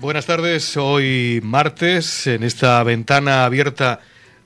Buenas tardes, hoy martes, en esta ventana abierta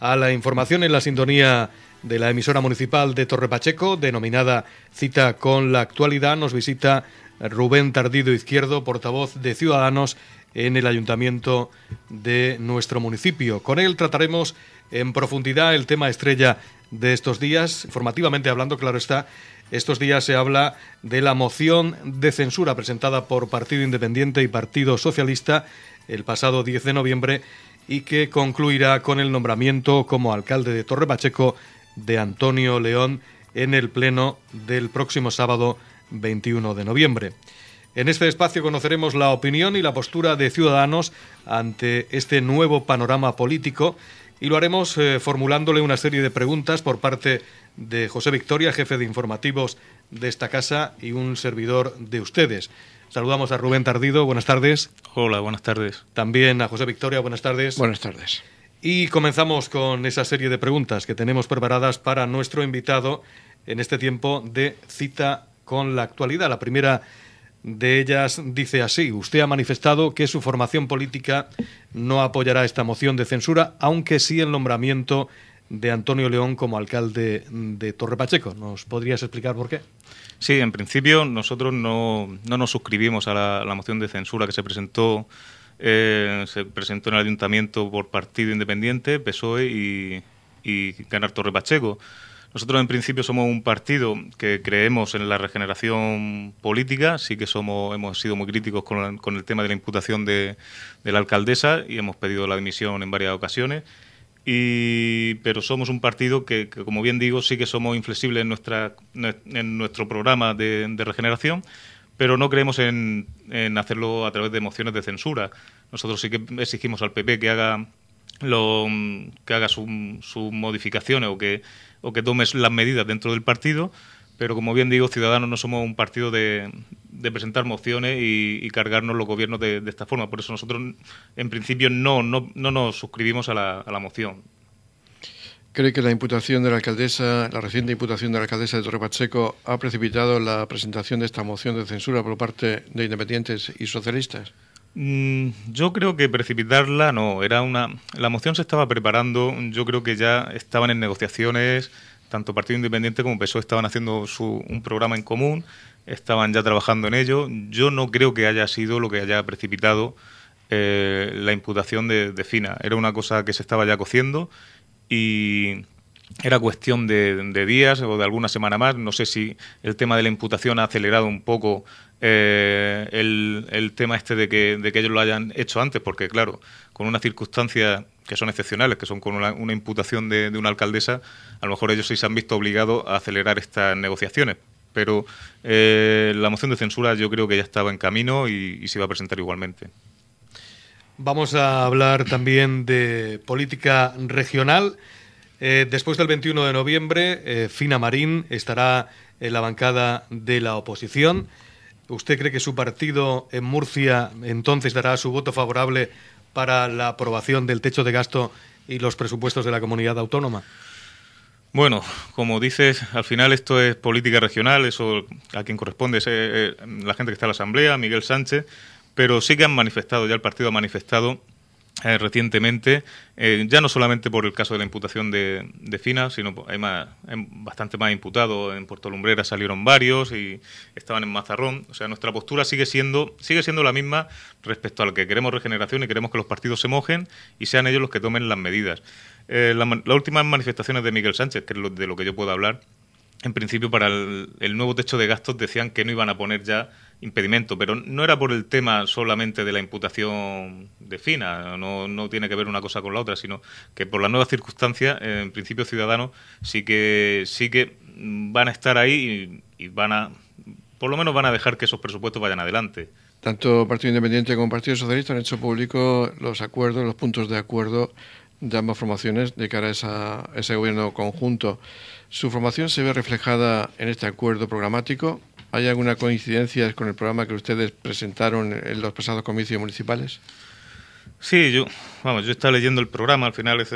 a la información en la sintonía de la emisora municipal de Torrepacheco, denominada Cita con la Actualidad, nos visita Rubén Tardido Izquierdo, portavoz de Ciudadanos en el ayuntamiento de nuestro municipio. Con él trataremos en profundidad el tema estrella de estos días, Formativamente hablando, claro está, estos días se habla de la moción de censura presentada por Partido Independiente y Partido Socialista el pasado 10 de noviembre y que concluirá con el nombramiento como alcalde de Torre Pacheco de Antonio León en el pleno del próximo sábado 21 de noviembre. En este espacio conoceremos la opinión y la postura de ciudadanos ante este nuevo panorama político y lo haremos eh, formulándole una serie de preguntas por parte de José Victoria, jefe de informativos de esta casa y un servidor de ustedes. Saludamos a Rubén Tardido, buenas tardes. Hola, buenas tardes. También a José Victoria, buenas tardes. Buenas tardes. Y comenzamos con esa serie de preguntas que tenemos preparadas para nuestro invitado en este tiempo de cita con la actualidad. La primera de ellas dice así, usted ha manifestado que su formación política no apoyará esta moción de censura, aunque sí el nombramiento de Antonio León como alcalde de Torre Pacheco. ¿Nos podrías explicar por qué? Sí, en principio nosotros no, nos suscribimos a la, moción de censura que se presentó, eh, se presentó en el ayuntamiento por Partido Independiente, PSOE y, y Ganar Torre Pacheco. Nosotros en principio somos un partido que creemos en la regeneración política, sí que somos, hemos sido muy críticos con, el tema de la imputación de, la alcaldesa y hemos pedido la dimisión en varias ocasiones. pero somos un partido que, como bien digo, sí que somos inflexibles en, nuestra, nuestro programa de, regeneración, pero no creemos en, en hacerlo a través de mociones de censura. Nosotros sí que exigimos al PP que haga lo, mm, que haga sus modificaciones o que, o que tome las medidas dentro del partido, pero como bien digo, Ciudadanos no somos un partido de, presentar mociones y, cargarnos los gobiernos de, esta forma. Por eso nosotros, en principio, no, no, no nos suscribimos a la, a la moción. ¿Cree que la imputación de la alcaldesa, la reciente imputación de la alcaldesa de Torre Pacheco, ha precipitado la presentación de esta moción de censura por parte de independientes y socialistas? Mm, yo creo que precipitarla no, era una. La moción se estaba preparando, yo creo que ya estaban en negociaciones, tanto Partido Independiente como PSOE estaban haciendo un programa en común, estaban ya trabajando en ello. Yo no creo que haya sido lo que haya precipitado eh, la imputación de, de, Fina. Era una cosa que se estaba ya cociendo y era cuestión de, días o de alguna semana más. No sé si el tema de la imputación ha acelerado un poco eh, el, tema este de que, ellos lo hayan hecho antes, porque claro, con unas circunstancias que son excepcionales, que son con una, imputación de, una alcaldesa, a lo mejor ellos se han visto obligados a acelerar estas negociaciones. Pero eh, la moción de censura yo creo que ya estaba en camino y, y se va a presentar igualmente. Vamos a hablar también de política regional. Eh, después del 21 de noviembre, eh, Fina Marín estará en la bancada de la oposición. ¿Usted cree que su partido en Murcia entonces dará su voto favorable para la aprobación del techo de gasto y los presupuestos de la comunidad autónoma? Bueno, como dices, al final esto es política regional, eso a quien corresponde es eh, la gente que está en la Asamblea, Miguel Sánchez, pero sí que han manifestado, ya el partido ha manifestado eh, recientemente, eh, ya no solamente por el caso de la imputación de, de Fina, sino hay, bastante más imputados. En Puerto Lumbrera salieron varios y estaban en Mazarrón. O sea, nuestra postura sigue siendo, sigue siendo la misma respecto al que queremos regeneración y queremos que los partidos se mojen y sean ellos los que tomen las medidas. Eh, las últimas manifestaciones de Miguel Sánchez, que es de lo que yo puedo hablar, en principio para el, el nuevo techo de gastos decían que no iban a poner ya impedimento, pero no era por el tema solamente de la imputación de Fina, no, tiene que ver una cosa con la otra, sino que por las nuevas circunstancias, eh, en principio Ciudadanos sí que, sí que van a estar ahí y, van a, por lo menos van a dejar que esos presupuestos vayan adelante. Tanto Partido Independiente como Partido Socialista han hecho público los acuerdos, los puntos de acuerdo de ambas formaciones de cara a, a ese gobierno conjunto. Su formación se ve reflejada en este acuerdo programático ¿Hay alguna coincidencia con el programa que ustedes presentaron en los pasados comicios municipales? Sí, yo, vamos, yo estaba leyendo el programa, al final es,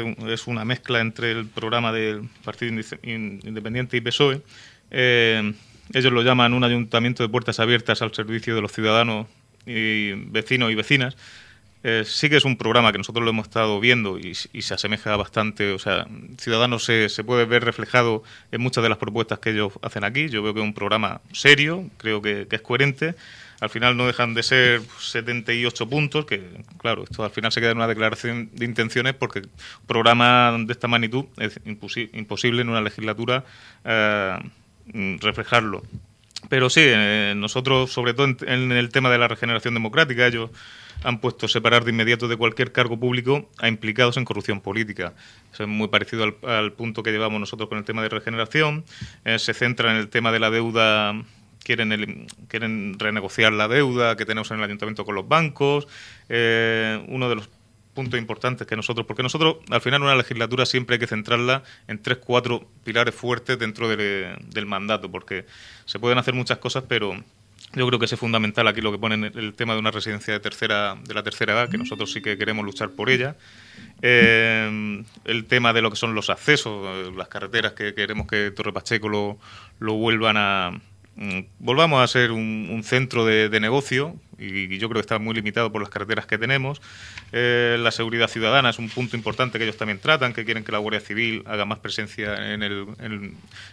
una mezcla entre el programa del Partido Independiente y PSOE. Eh, ellos lo llaman un ayuntamiento de puertas abiertas al servicio de los ciudadanos y vecinos y vecinas. Eh, sí que es un programa que nosotros lo hemos estado viendo y, se asemeja bastante, o sea, Ciudadanos se, puede ver reflejado en muchas de las propuestas que ellos hacen aquí. Yo veo que es un programa serio, creo que, es coherente. Al final no dejan de ser 78 puntos, que claro, esto al final se queda en una declaración de intenciones porque un programa de esta magnitud es imposible en una legislatura eh, reflejarlo. Pero sí, eh, nosotros, sobre todo en, el tema de la regeneración democrática, ellos han puesto separar de inmediato de cualquier cargo público a implicados en corrupción política. Eso es muy parecido al, punto que llevamos nosotros con el tema de regeneración. Eh, se centra en el tema de la deuda quieren, quieren renegociar la deuda que tenemos en el ayuntamiento con los bancos. Eh, uno de los puntos importantes que nosotros, porque nosotros al final una legislatura siempre hay que centrarla en tres, cuatro pilares fuertes dentro del, mandato, porque se pueden hacer muchas cosas, pero yo creo que es fundamental aquí lo que ponen el tema de una residencia de tercera de la tercera edad, que nosotros sí que queremos luchar por ella. Eh, el tema de lo que son los accesos, eh, las carreteras que queremos que Torre Pacheco lo, lo vuelvan a, Mm, volvamos a ser un, centro de, negocio y, yo creo que está muy limitado por las carreteras que tenemos. Eh, la seguridad ciudadana es un punto importante que ellos también tratan, que quieren que la Guardia Civil haga más presencia en,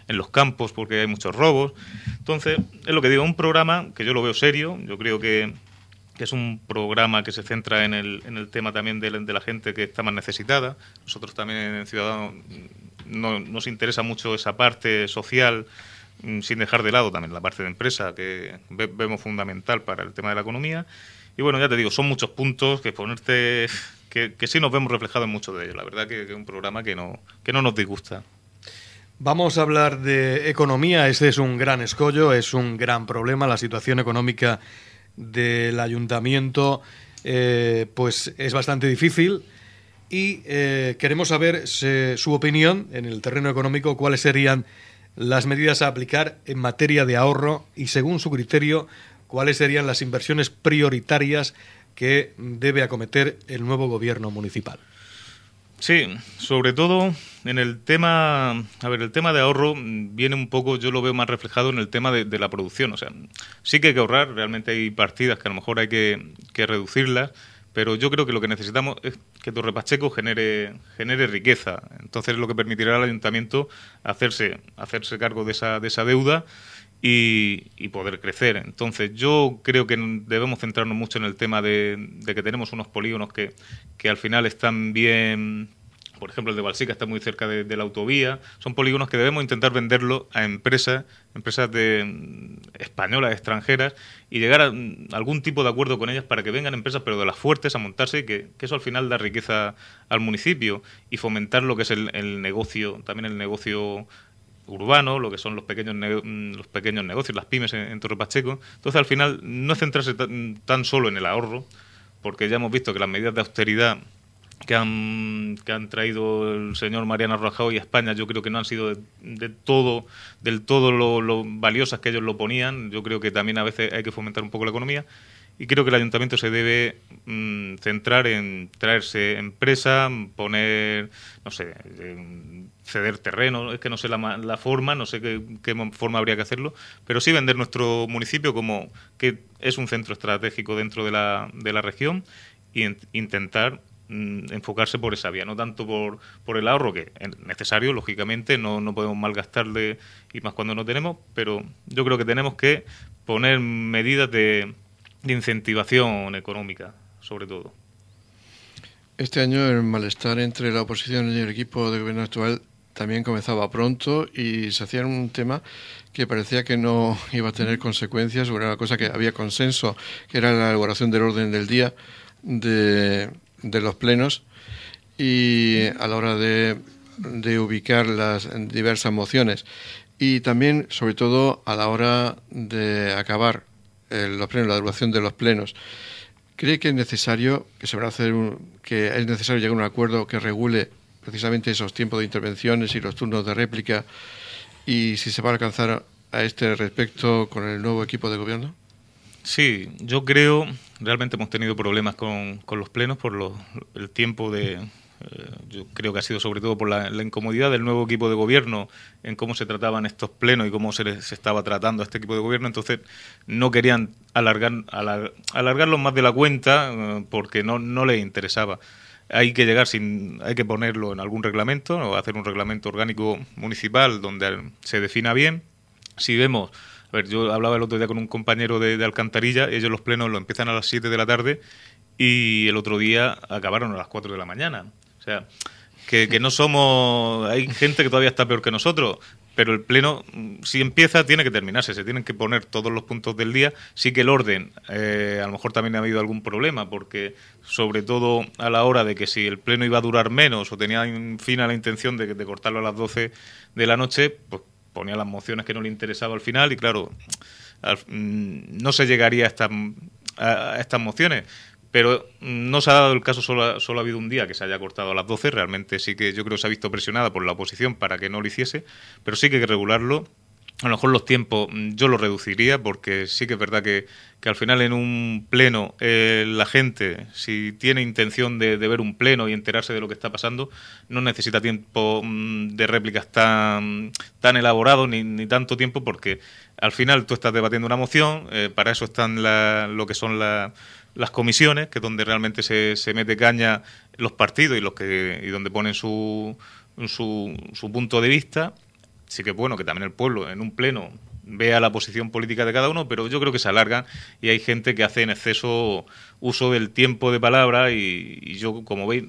los campos porque hay muchos robos. Entonces, es lo que digo, un programa que yo lo veo serio, yo creo que es un programa que se centra en el, tema también de la, de la, gente que está más necesitada. Nosotros también en Ciudadanos no, nos interesa mucho esa parte social Mm, sin dejar de lado también la parte de empresa que vemos fundamental para el tema de la economía. Y bueno, ya te digo, son muchos puntos que ponerte, que, sí nos vemos reflejados en muchos de ellos. La verdad que, es un programa que no, que no nos disgusta. Vamos a hablar de economía. Este es un gran escollo, es un gran problema. La situación económica del ayuntamiento eh, pues es bastante difícil y eh, queremos saber eh, su opinión en el terreno económico, cuáles serían las medidas a aplicar en materia de ahorro y, según su criterio, cuáles serían las inversiones prioritarias que debe acometer el nuevo gobierno municipal. Sí, sobre todo en el tema, a ver, el tema de ahorro viene un poco, yo lo veo más reflejado en el tema de, la producción, o sea, sí que hay que ahorrar, realmente hay partidas que a lo mejor hay que, que reducirlas, pero yo creo que lo que necesitamos es que Torre Pacheco genere, genere riqueza. Entonces es lo que permitirá al ayuntamiento hacerse, hacerse cargo de esa, de esa deuda y, poder crecer. Entonces yo creo que debemos centrarnos mucho en el tema de, que tenemos unos polígonos que, que al final están bien por ejemplo, el de Balsica está muy cerca de, de, la autovía. Son polígonos que debemos intentar venderlo a empresas, empresas de, españolas, extranjeras, y llegar a algún tipo de acuerdo con ellas para que vengan empresas, pero de las fuertes, a montarse, que, que eso al final da riqueza al municipio y fomentar lo que es el, negocio, también el negocio urbano, lo que son los pequeños los pequeños negocios, las pymes en, Torrepacheco. Torre Pacheco. Entonces, al final, no centrarse tan solo en el ahorro, porque ya hemos visto que las medidas de austeridad que han, que han traído el señor Mariano Rajoy a España, yo creo que no han sido de, todo, del todo lo, valiosas que ellos lo ponían. Yo creo que también a veces hay que fomentar un poco la economía. Y creo que el ayuntamiento se debe mm, centrar en traerse empresa, poner, no sé, ceder terreno, es que no sé la, la forma, no sé qué, qué, forma habría que hacerlo, pero sí vender nuestro municipio como que es un centro estratégico dentro de la, de la región e intentar Mm, enfocarse por esa vía, no tanto por, por el ahorro, que es necesario, lógicamente, no, no podemos malgastarle y más cuando no tenemos, pero yo creo que tenemos que poner medidas de, de incentivación económica, sobre todo. Este año el malestar entre la oposición y el equipo de gobierno actual también comenzaba pronto y se hacía un tema que parecía que no iba a tener consecuencias sobre una cosa que había consenso, que era la elaboración del orden del día de, de los plenos y a la hora de, ubicar las diversas mociones y también, sobre todo, a la hora de acabar eh, los plenos, la duración de los plenos. ¿Cree que es necesario que se va a hacer que es necesario llegar a un acuerdo que regule precisamente esos tiempos de intervenciones y los turnos de réplica y si se va a alcanzar a este respecto con el nuevo equipo de gobierno? Sí, yo creo realmente hemos tenido problemas con, con los plenos por el tiempo de... Eh, yo creo que ha sido sobre todo por la, incomodidad del nuevo equipo de gobierno en cómo se trataban estos plenos y cómo se les estaba tratando a este equipo de gobierno. Entonces, no querían alargar, alargarlos más de la cuenta eh, porque no, no les interesaba. Hay que llegar sin, hay que ponerlo en algún reglamento o hacer un reglamento orgánico municipal donde se defina bien. Si vemos a ver, yo hablaba el otro día con un compañero de, Alcantarilla, ellos los plenos lo empiezan a las 7 de la tarde y el otro día acabaron a las 4 de la mañana. O sea, que, no somos... Hay gente que todavía está peor que nosotros, pero el pleno, mm, si empieza, tiene que terminarse, se tienen que poner todos los puntos del día. Sí que el orden, eh, a lo mejor también ha habido algún problema, porque sobre todo a la hora de que si el pleno iba a durar menos o tenía en fin a la intención de, de cortarlo a las 12 de la noche, pues ponía las mociones que no le interesaba al final y claro, mm, no se llegaría a, estas mociones. Pero mm, no se ha dado el caso, solo, solo ha habido un día que se haya cortado a las 12. Realmente sí que yo creo que se ha visto presionada por la oposición para que no lo hiciese, pero sí que hay que regularlo a lo mejor los tiempos mm, yo los reduciría porque sí que es verdad que, al final en un pleno eh, la gente, si tiene intención de, de, ver un pleno y enterarse de lo que está pasando, no necesita tiempo mm, de réplicas tan, tan elaborado ni, tanto tiempo porque al final tú estás debatiendo una moción, eh, para eso están lo que son las comisiones, que es donde realmente se, se mete caña los partidos y, los que, y donde ponen su, su, su punto de vista sí que bueno que también el pueblo en un pleno vea la posición política de cada uno, pero yo creo que se alarga y hay gente que hace en exceso uso del tiempo de palabra y, yo, como veis,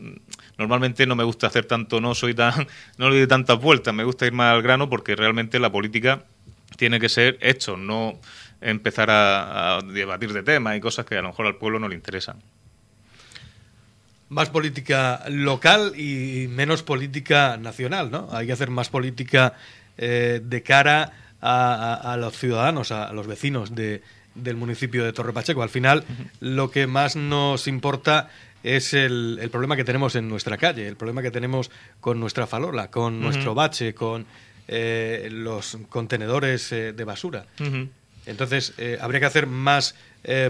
normalmente no me gusta hacer tanto, no soy tan, no le doy tantas vueltas, me gusta ir más al grano porque realmente la política tiene que ser hecho, no empezar a, a debatir de temas y cosas que a lo mejor al pueblo no le interesan. Más política local y menos política nacional, ¿no? Hay que hacer más política eh, de cara a, los ciudadanos, a, los vecinos de, del municipio de Torre Pacheco. Al final, lo que más nos importa es el, problema que tenemos en nuestra calle, el problema que tenemos con nuestra falola, con nuestro bache, con eh, los contenedores eh, de basura. Entonces, habría que hacer más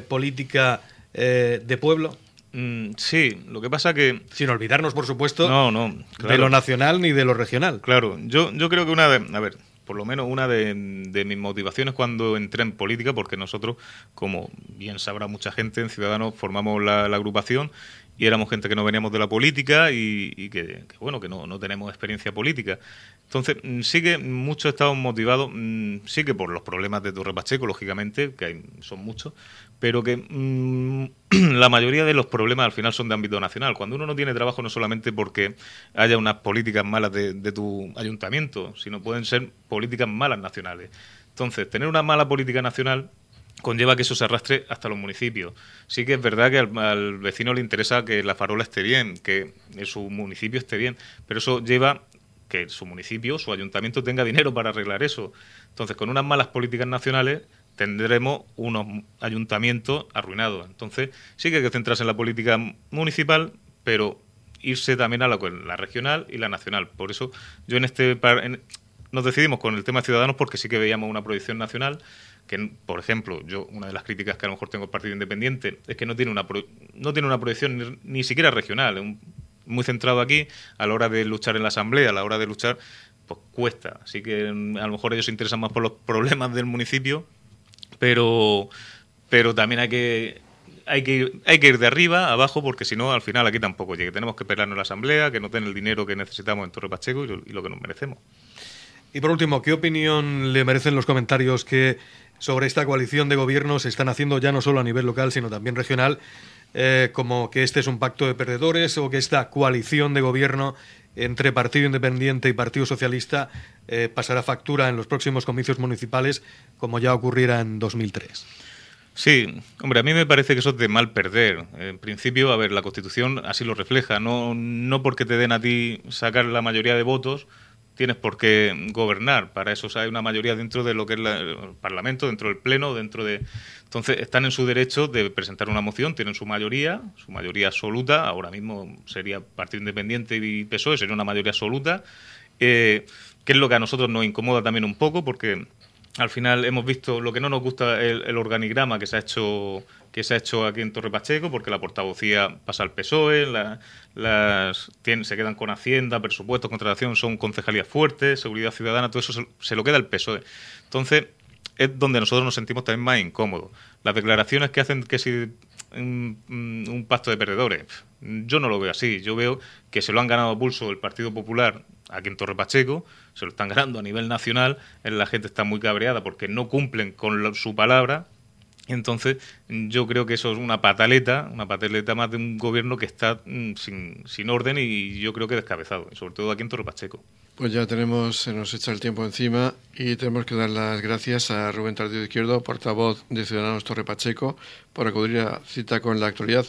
política de pueblo, Mm, sí, lo que pasa que... Sin olvidarnos, por supuesto, de lo nacional ni de lo regional. Claro, yo, yo creo que una de... A ver, por lo menos una de, mis motivaciones cuando entré en política, porque nosotros, como bien sabrá mucha gente, en Ciudadanos formamos la agrupación y éramos gente que no veníamos de la política y, que, bueno, que no, no, tenemos experiencia política. Entonces, mm, sí que muchos estamos motivados, mm, sí que por los problemas de Torre Pacheco, lógicamente, que son muchos, pero que mm, la mayoría de los problemas al final son de ámbito nacional. Cuando uno no tiene trabajo no solamente porque haya unas políticas malas de tu ayuntamiento, sino pueden ser políticas malas nacionales. Entonces, tener una mala política nacional conlleva que eso se arrastre hasta los municipios. Sí que es verdad que al, vecino le interesa que la farola esté bien, que su municipio esté bien, pero eso lleva que su municipio, su ayuntamiento tenga dinero para arreglar eso. Entonces, con unas malas políticas nacionales tendremos unos ayuntamientos arruinados. Entonces, sí que hay que centrarse en la política municipal, pero irse también a la, la regional y la nacional. Por eso yo en este nos decidimos con el tema de Ciudadanos porque sí que veíamos una proyección nacional que, por ejemplo, yo una de las críticas que a lo mejor tengo al Partido Independiente es que no tiene una, no tiene una proyección ni, siquiera regional, muy centrado aquí a la hora de luchar en la Asamblea, a la hora de luchar, pues cuesta. Así que mm, a lo mejor ellos se interesan más por los problemas del municipio, pero, pero también hay que hay que, ir, hay que ir de arriba abajo porque si no, al final aquí tampoco llegue. Tenemos que en la asamblea, que no den el dinero que necesitamos en Torre Pacheco y lo que nos merecemos. Y por último, ¿qué opinión le merecen los comentarios que sobre esta coalición de gobierno se están haciendo ya no solo a nivel local, sino también regional, eh, como que este es un pacto de perdedores o que esta coalición de gobierno entre Partido Independiente y Partido Socialista eh, pasará factura en los próximos comicios municipales, como ya ocurriera en 2003? Sí, hombre, a mí me parece que eso es de mal perder. En principio, a ver, la Constitución así lo refleja, no, no porque te den a ti sacar la mayoría de votos, tienes por qué gobernar. Para eso hay una mayoría dentro de lo que es el Parlamento, dentro del Pleno, dentro de... Entonces, están en su derecho de presentar una moción, tienen su mayoría, su mayoría absoluta, ahora mismo sería Partido Independiente y PSOE, sería una mayoría absoluta, eh, que es lo que a nosotros nos incomoda también un poco, porque al final hemos visto lo que no nos gusta el organigrama que se ha hecho que se ha hecho aquí en Torre Pacheco, porque la portavocía pasa al PSOE, las se quedan con Hacienda, presupuestos, contratación, son concejalías fuertes, seguridad ciudadana, todo eso se, lo queda al PSOE. Entonces, es donde nosotros nos sentimos también más incómodos. Las declaraciones que hacen que si un, pacto de perdedores, yo no lo veo así. Yo veo que se lo han ganado a pulso el Partido Popular aquí en Torre Pacheco, se lo están ganando a nivel nacional, la gente está muy cabreada porque no cumplen con su palabra entonces, yo creo que eso es una pataleta, una pataleta más de un gobierno que está mm, sin, orden y yo creo que descabezado, sobre todo aquí en Torre Pacheco. Pues ya tenemos, se nos echa el tiempo encima y tenemos que dar las gracias a Rubén Tardío Izquierdo, portavoz de Ciudadanos Torre Pacheco, por acudir a cita con la actualidad.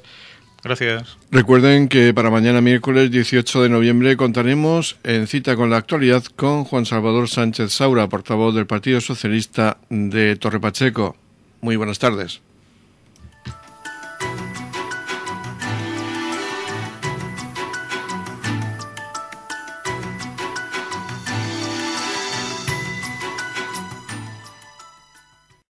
Gracias. Recuerden que para mañana miércoles 18 de noviembre contaremos en cita con la actualidad con Juan Salvador Sánchez Saura, portavoz del Partido Socialista de Torre Pacheco. Muy buenas tardes.